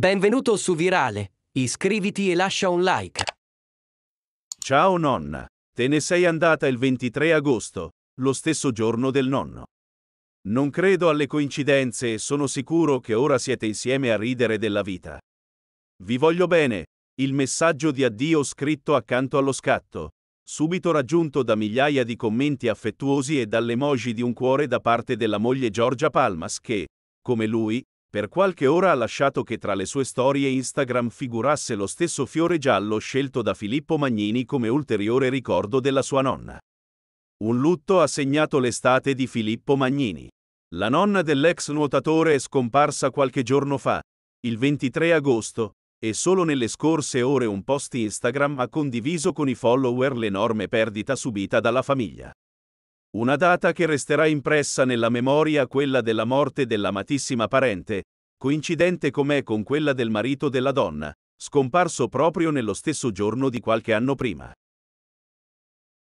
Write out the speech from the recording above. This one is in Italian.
Benvenuto su Virale. Iscriviti e lascia un like. Ciao nonna. Te ne sei andata il 23 agosto, lo stesso giorno del nonno. Non credo alle coincidenze e sono sicuro che ora siete insieme a ridere della vita. Vi voglio bene. Il messaggio di addio scritto accanto allo scatto, subito raggiunto da migliaia di commenti affettuosi e dall'emoji di un cuore da parte della moglie Giorgia Palmas che, come lui, per qualche ora ha lasciato che tra le sue storie Instagram figurasse lo stesso fiore giallo scelto da Filippo Magnini come ulteriore ricordo della sua nonna. Un lutto ha segnato l'estate di Filippo Magnini. La nonna dell'ex nuotatore è scomparsa qualche giorno fa, il 23 agosto, e solo nelle scorse ore un post Instagram ha condiviso con i follower l'enorme perdita subita dalla famiglia. Una data che resterà impressa nella memoria quella della morte dell'amatissima parente, coincidente com'è con quella del marito della donna, scomparso proprio nello stesso giorno di qualche anno prima.